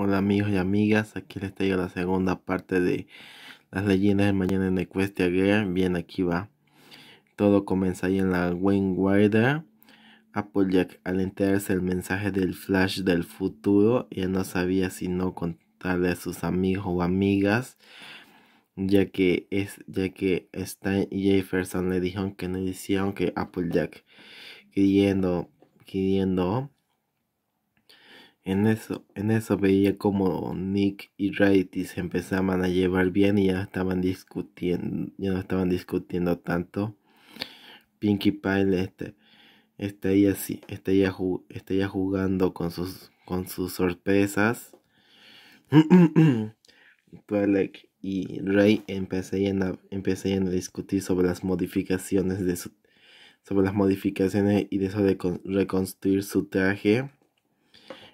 Hola amigos y amigas, aquí les traigo la segunda parte de las leyendas de mañana en Equestria Guerra. Bien, aquí va. Todo comienza ahí en la Wayne apple Applejack, al enterarse el mensaje del flash del futuro, ya no sabía si no contarle a sus amigos o amigas, ya que, es, ya que Stan Jefferson le dijeron que no hicieron que Applejack, queriendo, queriendo en eso, en eso veía como Nick y Ray se empezaban a llevar bien y ya no estaban discutiendo, ya estaban discutiendo tanto. Pinkie Pie este, estaría, jugando con sus, con sus sorpresas. Twilight y Ray empezarían a, a discutir sobre las modificaciones de sobre las modificaciones y de eso de reconstruir su traje.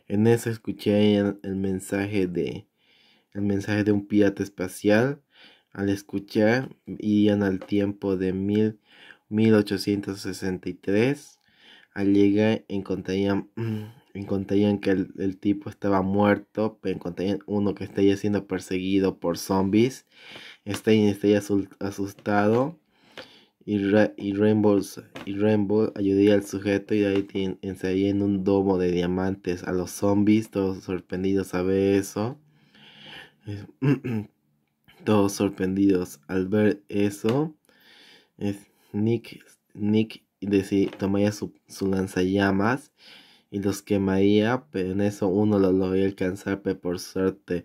En eso escuché el, mensaje de el mensaje de un pirata espacial al escuchar irían al tiempo de mil, 1863. Al llegar encontrarían, que el, tipo estaba muerto, encontrarían uno que estaría siendo perseguido por zombies. está asustado y, y Rainbow ayudía al sujeto y ahí enseñé en un domo de diamantes a los zombies, todos sorprendidos a ver eso. todos sorprendidos al ver eso. Es Nick, Nick tomaría su, su, lanzallamas y los quemaría, pero en eso uno lo logró alcanzar, pero por suerte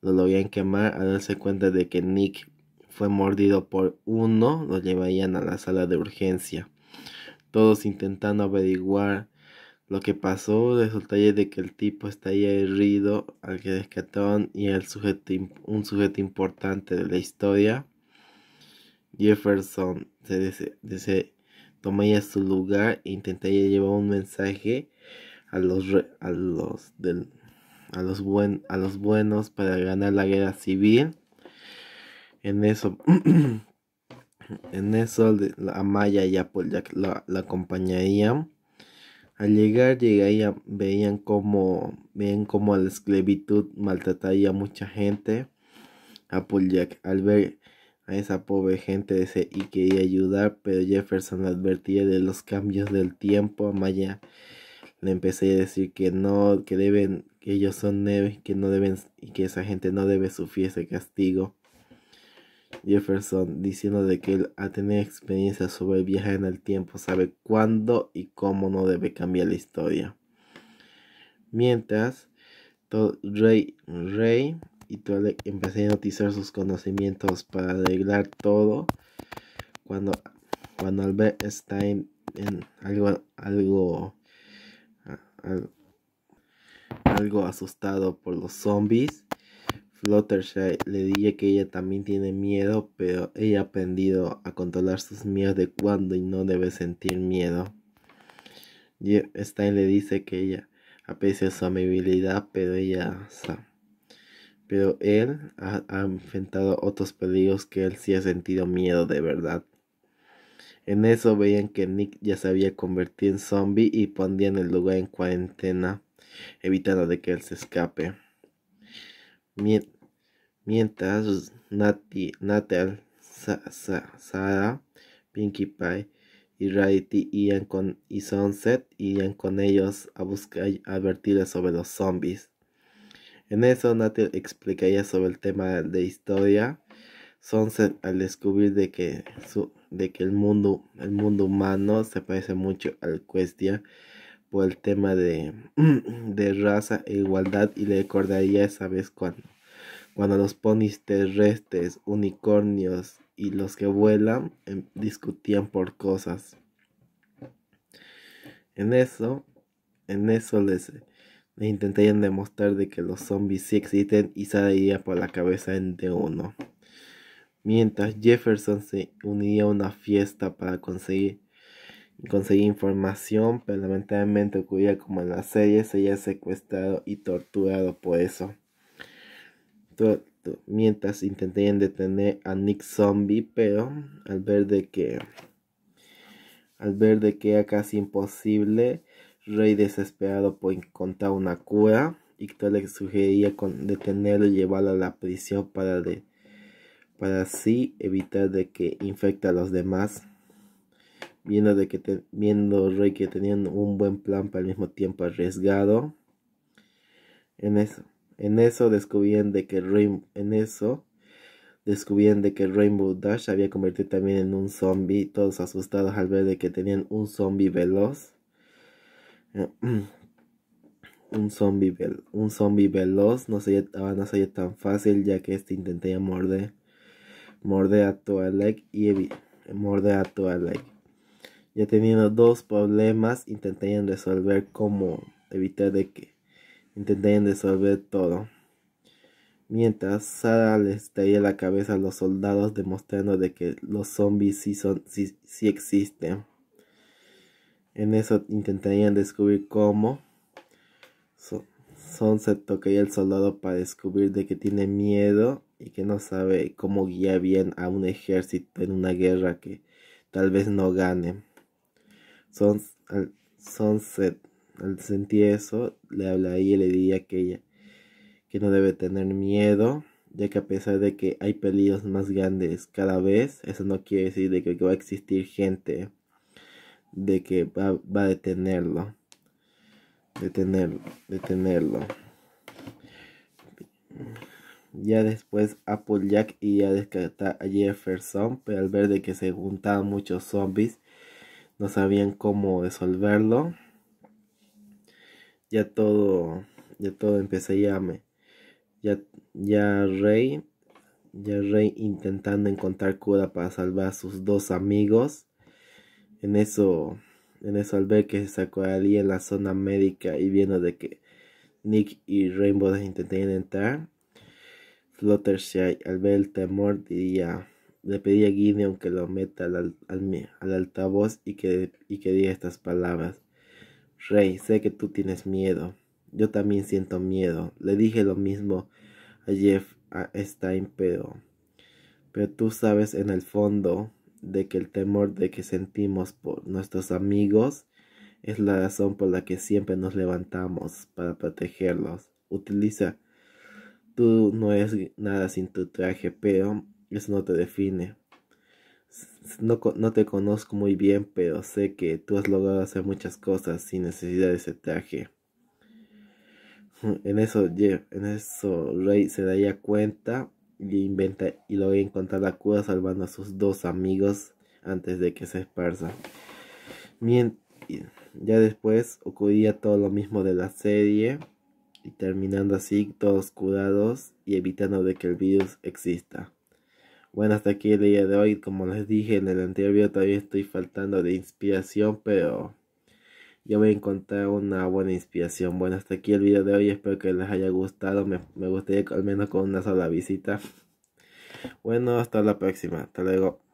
lo a quemar al darse cuenta de que Nick fue mordido por uno, lo llevarían a la sala de urgencia. Todos intentando averiguar lo que pasó, resultaría de que el tipo estaría herido al que rescataron y el sujeto, un sujeto importante de la historia. Jefferson se, tomaría su lugar e intentaría llevar un mensaje a los, a los, a los, a los buenos para ganar la guerra civil en eso, en eso Maya y Applejack la, la acompañarían. Al llegar veían como como la esclavitud maltrataría a mucha gente. Applejack al ver a esa pobre gente decía y quería ayudar, pero Jefferson advertía de los cambios del tiempo. Maya le empecé a decir que no, que deben, que ellos son neves, que no deben y que esa gente no debe sufrir ese castigo. Jefferson diciendo de que él al tener experiencia sobre viajar en el tiempo sabe cuándo y cómo no debe cambiar la historia. Mientras, Rey, Rey y Tole empezaron a utilizar sus conocimientos para arreglar todo cuando, cuando Albert está en, algo, algo, algo asustado por los zombies Fluttershy le dije que ella también tiene miedo, pero ella ha aprendido a controlar sus miedos de cuando y no debe sentir miedo. Stein le dice que ella aprecia su amabilidad, pero ella pero él ha, ha, enfrentado otros peligros que él sí ha sentido miedo de verdad. En eso veían que Nick ya se había convertido en zombie y pondrían el lugar en cuarentena, evitando de que él se escape. Mientras Natal, Sara, Pinkie Pie y Rarity con, Sunset iban con ellos a buscar advertirles sobre los zombies. En eso Natal explicaría sobre el tema de historia. Sunset al descubrir de que, el, mundo, el mundo humano se parece mucho al Questia por el tema de, raza e igualdad y le recordaría esa vez cuando, cuando los ponis terrestres, unicornios y los que vuelan em, discutían por cosas. En eso, en eso les, les, intentarían demostrar de que los zombies sí existen y salía por la cabeza en de uno. Mientras Jefferson se unía a una fiesta para conseguir Conseguí información, pero lamentablemente ocurría como en las serie... ella secuestrado y torturado por eso. mientras intentarían detener a Nick Zombie, pero al ver de que al ver de que era casi imposible, Rey desesperado por encontrar una cura, y que le sugería con detenerlo y llevarlo a la prisión para de para así evitar de que infecte a los demás viendo, de que viendo Rey que tenían un buen plan para el mismo tiempo arriesgado. En eso, en eso descubrían de que Rainbow, en eso descubrían de que Rainbow Dash había convertido también en un zombie, todos asustados al ver de que tenían un zombie veloz. Un zombie, un zombie veloz no se ah, no tan fácil ya que este intentaría morder, morder a Twilight y morder a Twilight ya teniendo dos problemas, intentarían resolver cómo evitar de que intentarían resolver todo. Mientras Sara les traía la cabeza a los soldados demostrando de que los zombies sí, son, sí, existen. En eso intentarían descubrir cómo. son se tocaría el soldado para descubrir de que tiene miedo y que no sabe cómo guiar bien a un ejército en una guerra que tal vez no gane al, Sunset, al sentir eso, le habla y le diría aquella que no debe tener miedo, ya que a pesar de que hay peligros más grandes cada vez, eso no quiere decir de que, va a existir gente de que va, a detenerlo. Detenerlo, detenerlo. Ya después Jack iba a descartar a Jefferson, pero al ver de que se juntaban muchos zombies, no sabían cómo resolverlo. Ya todo, ya todo Empecé a me, ya, ya Rey, ya Rey intentando encontrar cura para salvar a sus dos amigos. En eso, en eso al ver que se sacó allí. en la zona médica y viendo de que Nick y Rainbow intentarían entrar, Fluttershy al ver el temor diría le pedí a Guinea que lo meta al, altavoz y que, y diga estas palabras. Rey, sé que tú tienes miedo. Yo también siento miedo. Le dije lo mismo a Jeff Stein, pero, pero tú sabes en el fondo de que el temor de que sentimos por nuestros amigos es la razón por la que siempre nos levantamos para protegerlos. Utiliza, tú no eres nada sin tu traje, pero eso no te define. No, te conozco muy bien, pero sé que tú has logrado hacer muchas cosas sin necesidad de ese traje. En eso, Jeff, en eso Rey se daría cuenta y, inventa, y logra encontrar la cura salvando a sus dos amigos antes de que se esparza. ya después ocurría todo lo mismo de la serie y terminando así todos curados y evitando de que el virus exista. Bueno, hasta aquí el día de hoy. Como les dije en el anterior video, todavía estoy faltando de inspiración, pero yo voy a encontrar una buena inspiración. Bueno, hasta aquí el video de hoy. Espero que les haya gustado. Me, me gustaría al menos con una sola visita. Bueno, hasta la próxima. Hasta luego.